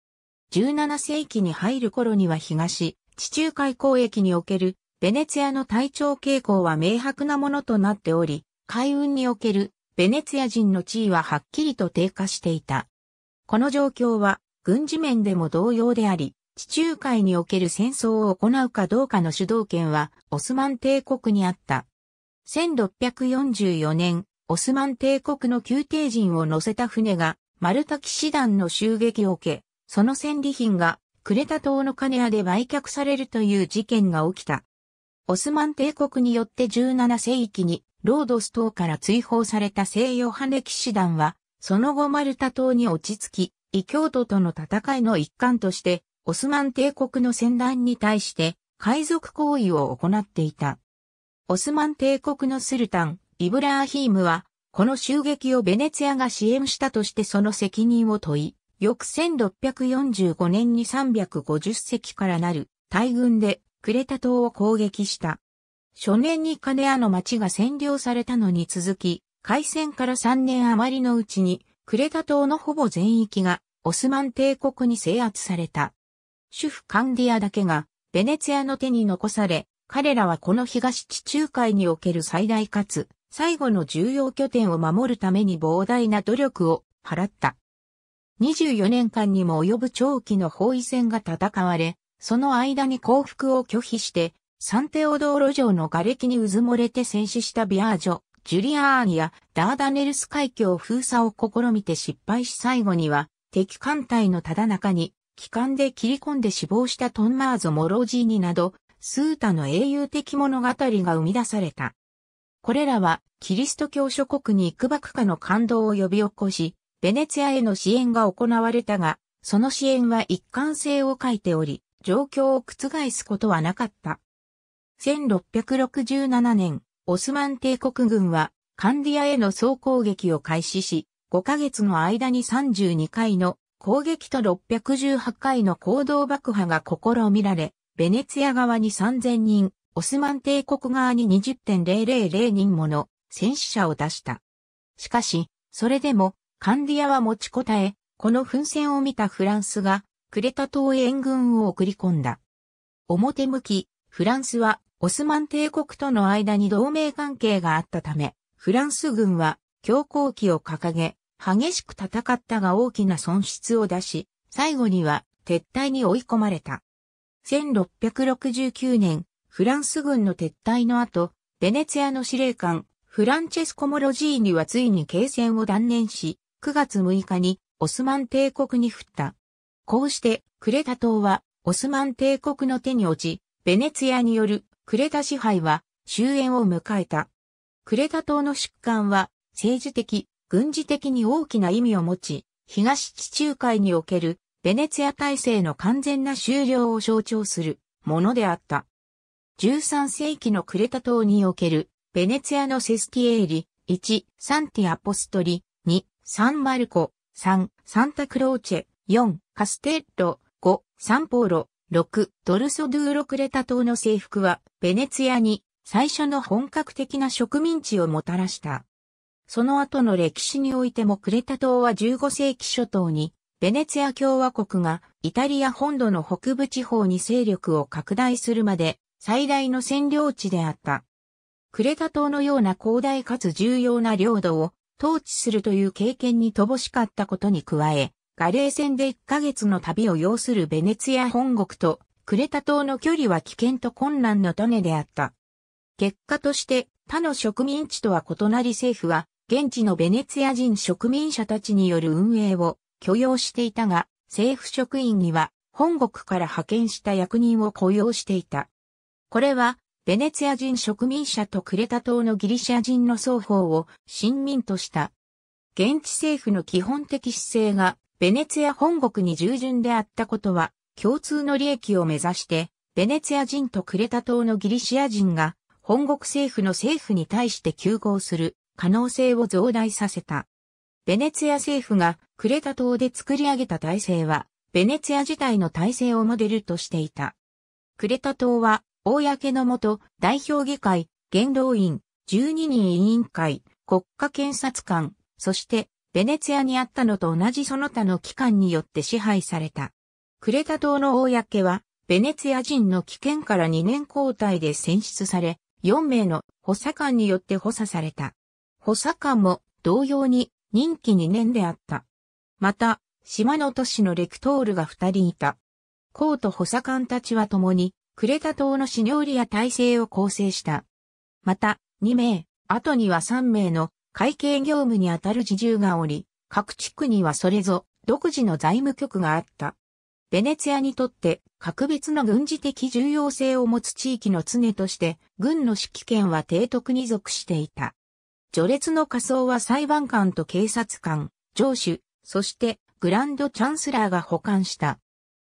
17世紀に入る頃には東、地中海交易におけるベネツィアの体調傾向は明白なものとなっており、海運におけるベネツィア人の地位ははっきりと低下していた。この状況は軍事面でも同様であり、地中海における戦争を行うかどうかの主導権はオスマン帝国にあった。1644年、オスマン帝国の宮廷人を乗せた船がマルタ騎士団の襲撃を受け、その戦利品がクレタ島のカネアで売却されるという事件が起きた。オスマン帝国によって17世紀にロードス島から追放された西洋派歴史団は、その後マルタ島に落ち着き、異教徒との戦いの一環として、オスマン帝国の戦乱に対して海賊行為を行っていた。オスマン帝国のスルタン、イブラーヒームは、この襲撃をベネツィアが支援したとしてその責任を問い、翌1645年に350隻からなる大軍でクレタ島を攻撃した。初年にカネアの町が占領されたのに続き、開戦から3年余りのうちに、クレタ島のほぼ全域がオスマン帝国に制圧された。主婦カンディアだけがベネツィアの手に残され、彼らはこの東地中海における最大かつ最後の重要拠点を守るために膨大な努力を払った。24年間にも及ぶ長期の包囲戦が戦われ、その間に降伏を拒否して、サンテオ道路上の瓦礫にうずもれて戦死したビアージョ、ジュリアーニやダーダネルス海峡封鎖を試みて失敗し最後には敵艦隊のただ中に機関で切り込んで死亡したトンマーゾ・モロジーニなど、スータの英雄的物語が生み出された。これらはキリスト教諸国に幾幕かの感動を呼び起こし、ベネツィアへの支援が行われたが、その支援は一貫性を欠いており、状況を覆すことはなかった。1667年、オスマン帝国軍はカンディアへの総攻撃を開始し、5ヶ月の間に32回の攻撃と618回の行動爆破が試みられ、ベネツィア側に3000人、オスマン帝国側に20.000人もの戦死者を出した。しかし、それでも、カンディアは持ちこたえ、この奮戦を見たフランスが、クレタ島へ援軍を送り込んだ。表向き、フランスはオスマン帝国との間に同盟関係があったため、フランス軍は強行機を掲げ、激しく戦ったが大きな損失を出し、最後には撤退に追い込まれた。1669年、フランス軍の撤退の後、ベネツィアの司令官、フランチェスコ・モロジーニはついに継戦を断念し、9月6日にオスマン帝国に降った。こうして、クレタ島は、オスマン帝国の手に落ち、ベネツィアによるクレタ支配は終焉を迎えた。クレタ島の出艦は、政治的、軍事的に大きな意味を持ち、東地中海におけるベネツィア体制の完全な終了を象徴するものであった。13世紀のクレタ島におけるベネツィアのセスティエーリ、1、サンティアポストリ、2、サンマルコ、3、サンタクローチェ、4、カステッロ、5、サンポーロ、6、ドルソドゥーロクレタ島の征服は、ベネツィアに最初の本格的な植民地をもたらした。その後の歴史においてもクレタ島は15世紀初頭に、ベネツィア共和国がイタリア本土の北部地方に勢力を拡大するまで最大の占領地であった。クレタ島のような広大かつ重要な領土を統治するという経験に乏しかったことに加え、ガレー戦で1ヶ月の旅を要するベネツィア本国とクレタ島の距離は危険と困難の種であった。結果として他の植民地とは異なり政府は現地のベネツィア人植民者たちによる運営を許容していたが、政府職員には本国から派遣した役人を雇用していた。これは、ベネツィア人植民者とクレタ島のギリシャ人の双方を親民とした。現地政府の基本的姿勢がベネツィア本国に従順であったことは、共通の利益を目指して、ベネツィア人とクレタ島のギリシア人が、本国政府の政府に対して急合する可能性を増大させた。ベネツィア政府がクレタ島で作り上げた体制は、ベネツィア自体の体制をモデルとしていた。クレタ島は、公のもと、代表議会、元老院、12人委員会、国家検察官、そしてベネツィアにあったのと同じその他の機関によって支配された。クレタ島の公は、ベネツィア人の危険から2年交代で選出され、4名の補佐官によって補佐された。補佐官も同様に任期2年であった。また、島の都市のレクトールが2人いた。コート補佐官たちは共に、クレタ島のシニョーリア体制を構成した。また、2名、後には3名の会計業務にあたる自重がおり、各地区にはそれぞ独自の財務局があった。ベネツィアにとって格別の軍事的重要性を持つ地域の常として、軍の指揮権は提督に属していた。序列の仮想は裁判官と警察官、上司、そしてグランドチャンスラーが保管した。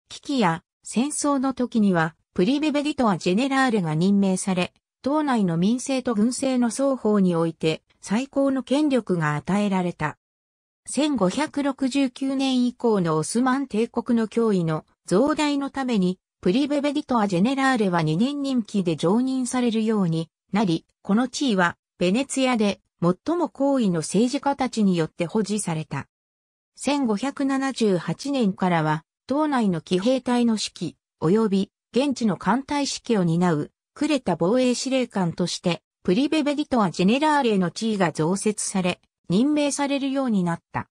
危機や戦争の時には、プリベベリトア・ジェネラールが任命され、党内の民政と軍政の双方において最高の権力が与えられた。1569年以降のオスマン帝国の脅威の増大のために、プリベベディトア・ジェネラーレは2年任期で常任されるようになり、この地位は、ベネツィアで最も高位の政治家たちによって保持された。1578年からは、党内の騎兵隊の指揮、及び現地の艦隊指揮を担うクレタ防衛司令官として、プリベベディトア・ジェネラーレの地位が増設され、任命されるようになった。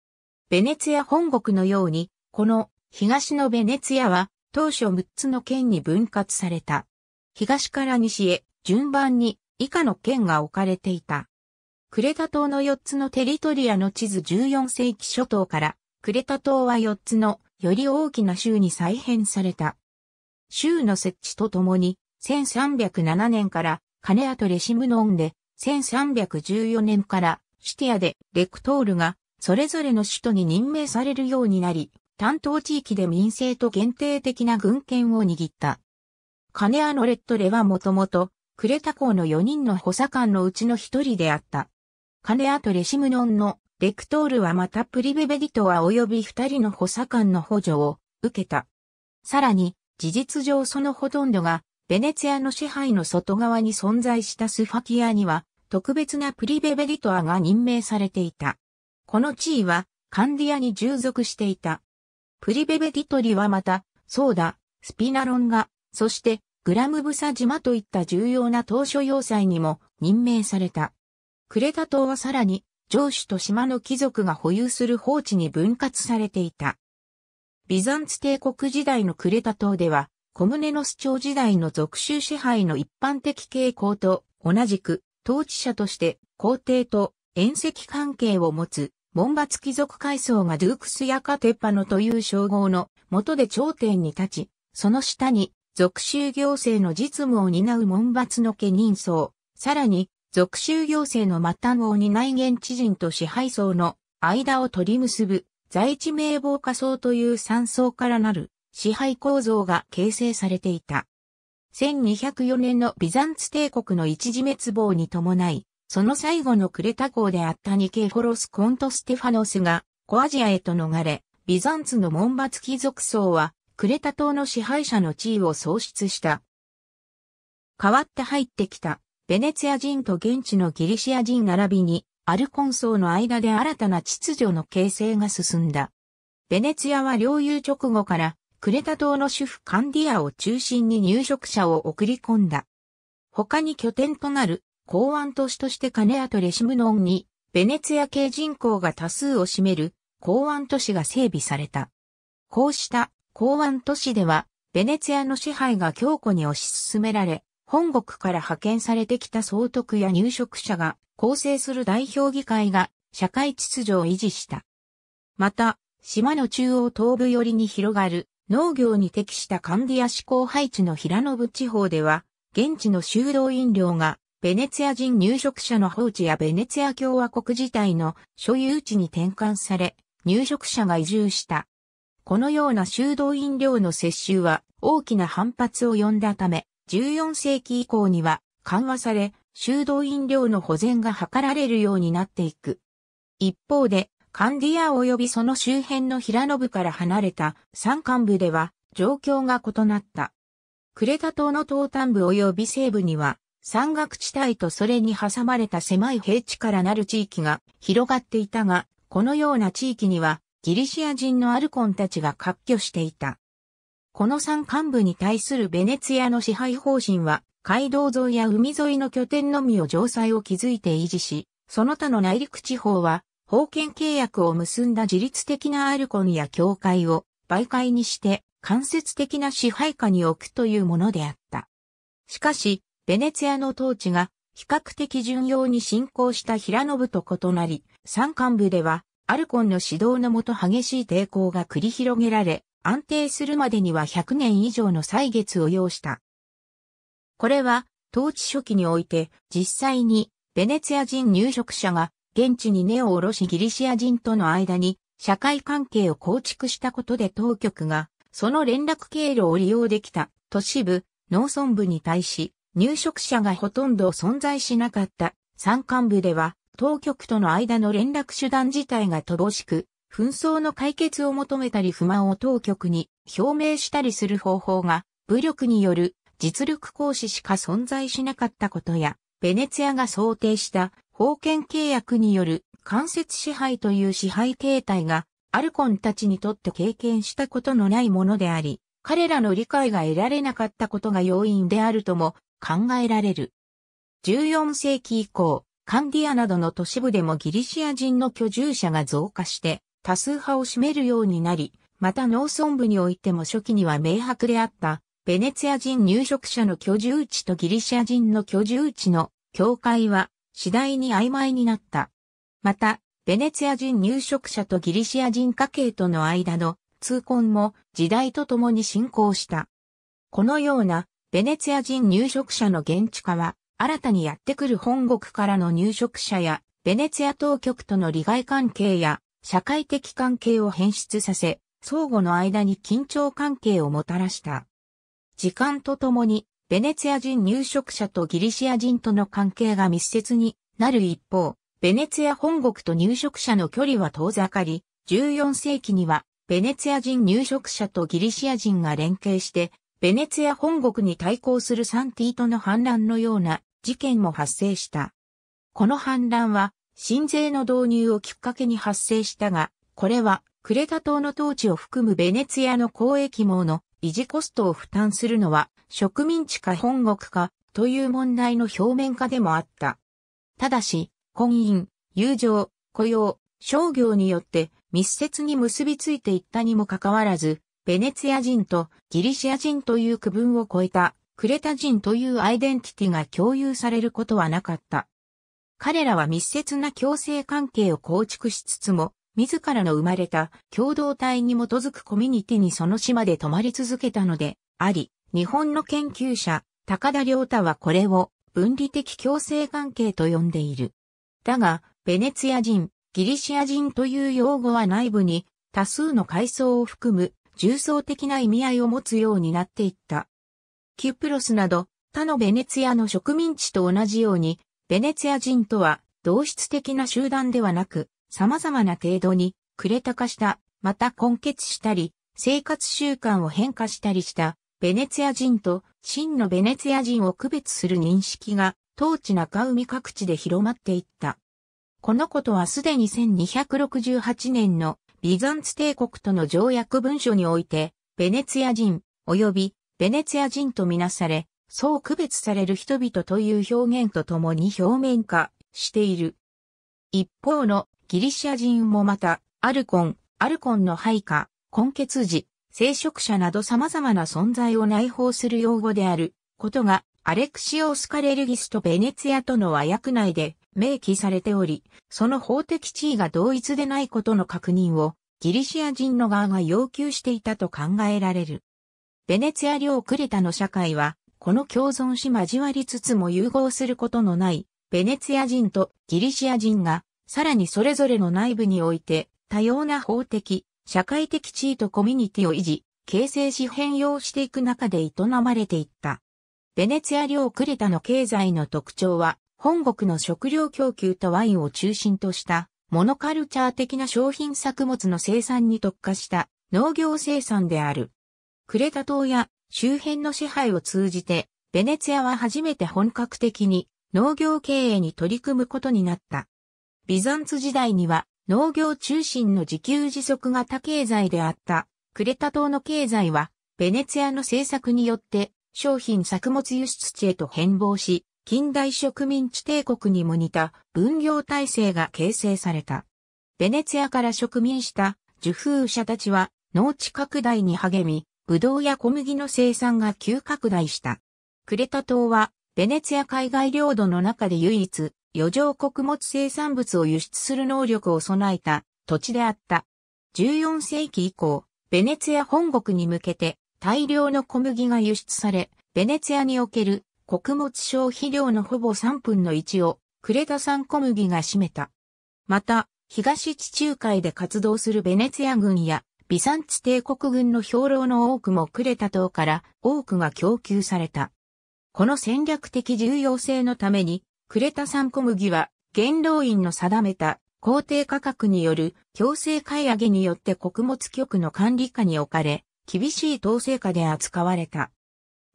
ベネツィア本国のように、この東のベネツィアは当初6つの県に分割された。東から西へ順番に以下の県が置かれていた。クレタ島の4つのテリトリアの地図14世紀初頭から、クレタ島は4つのより大きな州に再編された。州の設置とともに1307年からカネアとレシムノンで、1314年からシティアでレクトールがそれぞれの首都に任命されるようになり、担当地域で民政と限定的な軍権を握った。カネアのレットレはもともと、クレタ公の4人の補佐官のうちの一人であった。カネアとレシムノンのレクトールはまたプリベベディトア及び二人の補佐官の補助を受けた。さらに、事実上そのほとんどがベネツィアの支配の外側に存在したスファティアには、特別なプリベベリトアが任命されていた。この地位は、カンディアに従属していた。プリベベディトリはまた、ソーダ、スピナロンガ、そして、グラムブサ島といった重要な当初要塞にも任命された。クレタ島はさらに、城主と島の貴族が保有する放置に分割されていた。ビザンツ帝国時代のクレタ島では、小ネの主張時代の属州支配の一般的傾向と同じく統治者として皇帝と縁石関係を持つ門閥貴族階層がドゥークスやカテッパノという称号の下で頂点に立ち、その下に属州行政の実務を担う門閥の家人層、さらに属州行政の末端を担い現地人と支配層の間を取り結ぶ在地名簿仮層という三層からなる支配構造が形成されていた。1204年のビザンツ帝国の一時滅亡に伴い、その最後のクレタ港であったニケフォロス・コント・ステファノスが、コアジアへと逃れ、ビザンツの門閥貴族層は、クレタ島の支配者の地位を喪失した。変わって入ってきた、ベネツィア人と現地のギリシア人並びに、アルコン層の間で新たな秩序の形成が進んだ。ベネツィアは領有直後からクレタ島の主婦カンディアを中心に入植者を送り込んだ。他に拠点となる港湾都市としてカネアとレシムノンに、ベネツィア系人口が多数を占める港湾都市が整備された。こうした港湾都市では、ベネツィアの支配が強固に推し進められ、本国から派遣されてきた総督や入植者が構成する代表議会が社会秩序を維持した。また、島の中央東部寄りに広がる農業に適したカンディア志向配置の平野部地方では、現地の修道飲料が、ベネツィア人入植者の放置やベネツィア共和国自体の所有地に転換され、入植者が移住した。このような修道飲料の摂取は大きな反発を呼んだため、14世紀以降には緩和され、修道飲料の保全が図られるようになっていく。一方で、カンディア及びその周辺の平野部から離れた山間部では状況が異なった。クレタ島の東端部及び西部には山岳地帯とそれに挟まれた狭い平地からなる地域が広がっていたが、このような地域にはギリシア人のアルコンたちが割拠していた。この山間部に対するベネツィアの支配方針は、街道沿いや海沿いの拠点のみを城塞を築いて維持し、その他の内陸地方は封建契約を結んだ自律的なアルコンや教会を媒介にして間接的な支配下に置くというものであった。しかし、ベネツィアの統治が比較的順洋に進行した平信と異なり、山間部ではアルコンの指導のもと激しい抵抗が繰り広げられ、安定するまでには100年以上の歳月を要した。これは、統治初期において、実際に、ベネツィア人入植者が現地に根を下ろしギリシア人との間に社会関係を構築したことで当局が、その連絡経路を利用できた都市部、農村部に対し、入植者がほとんど存在しなかった山間部では、当局との間の連絡手段自体が乏しく、紛争の解決を求めたり不満を当局に表明したりする方法が、武力による実力行使しか存在しなかったことや、ベネツィアが想定した封建契約による間接支配という支配形態がアルコンたちにとって経験したことのないものであり、彼らの理解が得られなかったことが要因であるとも考えられる。14世紀以降、カンディアなどの都市部でもギリシア人の居住者が増加して多数派を占めるようになり、また農村部においても初期には明白であったベネツィア人入植者の居住地とギリシア人の居住地の境界は次第に曖昧になった。また、ベネツィア人入植者とギリシア人家系との間の痛恨も時代とともに進行した。このようなベネツィア人入植者の現地化は、新たにやってくる本国からの入植者や、ベネツィア当局との利害関係や、社会的関係を変質させ、相互の間に緊張関係をもたらした。時間とともに、ベネツィア人入植者とギリシア人との関係が密接になる一方、ベネツィア本国と入植者の距離は遠ざかり、14世紀にはベネツィア人入植者とギリシア人が連携して、ベネツィア本国に対抗するサンティートの反乱のような事件も発生した。この反乱は、新税の導入をきっかけに発生したが、これはクレタ島の統治を含むベネツィアの交易網の維持コストを負担するのは植民地か本国かという問題の表面化でもあった。ただし、婚姻、友情、雇用、商業によって密接に結びついていったにもかかわらず、ベネツィア人とギリシア人という区分を超えたクレタ人というアイデンティティが共有されることはなかった。彼らは密接な共生関係を構築しつつも、自らの生まれた共同体に基づくコミュニティにその島で泊まり続けたのであり、日本の研究者、高田良太はこれを分離的共生関係と呼んでいる。だが、ベネツィア人、ギリシア人という用語は内部に多数の階層を含む重層的な意味合いを持つようになっていった。キュプロスなど他のベネツィアの植民地と同じように、ベネツィア人とは同質的な集団ではなく、様々な程度に、クレタ化した、また根結したり、生活習慣を変化したりした、ベネツィア人と真のベネツィア人を区別する認識が、当地中海各地で広まっていった。このことはすでに1268年のビザンツ帝国との条約文書において、ベネツィア人及びベネツィア人とみなされ、そう区別される人々という表現とともに表面化している。一方のギリシア人もまた、アルコン、アルコンの配下、根血児、聖職者など様々な存在を内包する用語であることが、アレクシオスカレルギスとベネツィアとの和訳内で明記されており、その法的地位が同一でないことの確認をギリシア人の側が要求していたと考えられる。ベネツィア領クレタの社会は、この共存し交わりつつも融合することのない、ベネツィア人とギリシア人がさらにそれぞれの内部において、多様な法的、社会的地位とコミュニティを維持、形成し変容していく中で営まれていった。ベネツィア領クレタの経済の特徴は、本国の食料供給とワインを中心とした、モノカルチャー的な商品作物の生産に特化した農業生産である。クレタ島や周辺の支配を通じて、ベネツィアは初めて本格的に農業経営に取り組むことになった。ビザンツ時代には農業中心の自給自足型経済であったクレタ島の経済はベネツィアの政策によって商品作物輸出地へと変貌し、近代植民地帝国にも似た分業体制が形成された。ベネツィアから植民した受風者たちは農地拡大に励み、ブドウや小麦の生産が急拡大した。クレタ島はベネツィア海外領土の中で唯一余剰穀物生産物を輸出する能力を備えた土地であった。14世紀以降、ベネツィア本国に向けて大量の小麦が輸出され、ベネツィアにおける穀物消費量のほぼ3分の1をクレタ産小麦が占めた。また、東地中海で活動するベネツィア軍やビサンツ帝国軍の兵糧の多くもクレタ島から多くが供給された。この戦略的重要性のためにクレタ産小麦は、元老院の定めた工程価格による強制買い上げによって穀物局の管理下に置かれ、厳しい統制下で扱われた。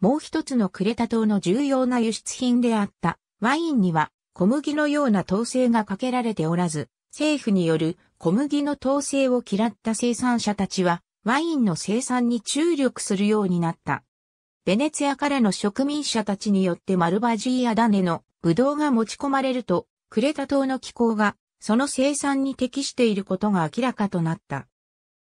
もう一つのクレタ島の重要な輸出品であったワインには小麦のような統制がかけられておらず、政府による小麦の統制を嫌った生産者たちはワインの生産に注力するようになった。ベネツィアからの植民者たちによってマルバジーアダネのブドウが持ち込まれると、クレタ島の気候がその生産に適していることが明らかとなった。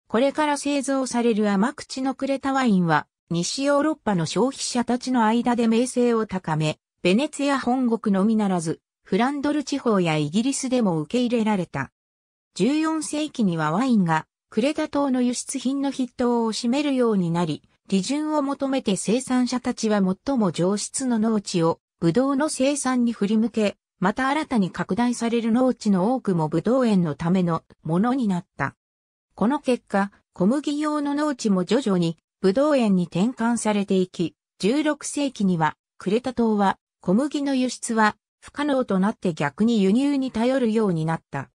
これから製造される甘口のクレタワインは、西ヨーロッパの消費者たちの間で名声を高め、ベネツア本国のみならず、フランドル地方やイギリスでも受け入れられた。14世紀にはワインが、クレタ島の輸出品の筆頭を占めるようになり、利潤を求めて生産者たちは最も上質の農地をブドウの生産に振り向け、また新たに拡大される農地の多くもブドウ園のためのものになった。この結果、小麦用の農地も徐々にブドウ園に転換されていき、16世紀にはクレタ島は小麦の輸出は不可能となって逆に輸入に頼るようになった。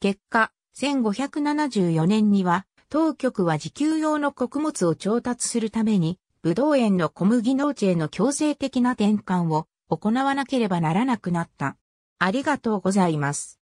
結果、1574年には当局は自給用の穀物を調達するために、ブドウ園の小麦農地への強制的な転換を行わなければならなくなった。ありがとうございます。